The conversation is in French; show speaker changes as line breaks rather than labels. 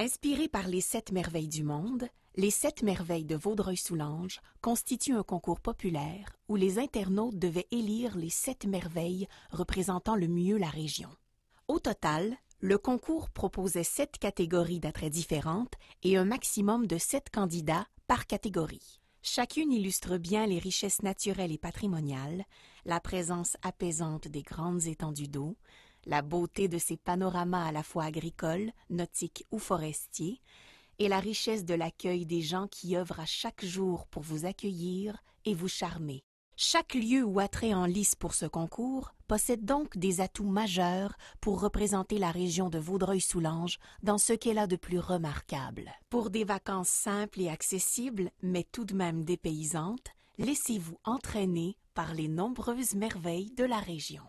Inspiré par les sept merveilles du monde, les sept merveilles de Vaudreuil-Soulanges constituent un concours populaire où les internautes devaient élire les sept merveilles représentant le mieux la région. Au total, le concours proposait sept catégories d'attraits différentes et un maximum de sept candidats par catégorie. Chacune illustre bien les richesses naturelles et patrimoniales, la présence apaisante des grandes étendues d'eau, la beauté de ses panoramas à la fois agricoles, nautiques ou forestiers, et la richesse de l'accueil des gens qui œuvrent à chaque jour pour vous accueillir et vous charmer. Chaque lieu ou attrait en lice pour ce concours possède donc des atouts majeurs pour représenter la région de Vaudreuil-Soulanges dans ce qu'elle a de plus remarquable. Pour des vacances simples et accessibles, mais tout de même dépaysantes, laissez-vous entraîner par les nombreuses merveilles de la région.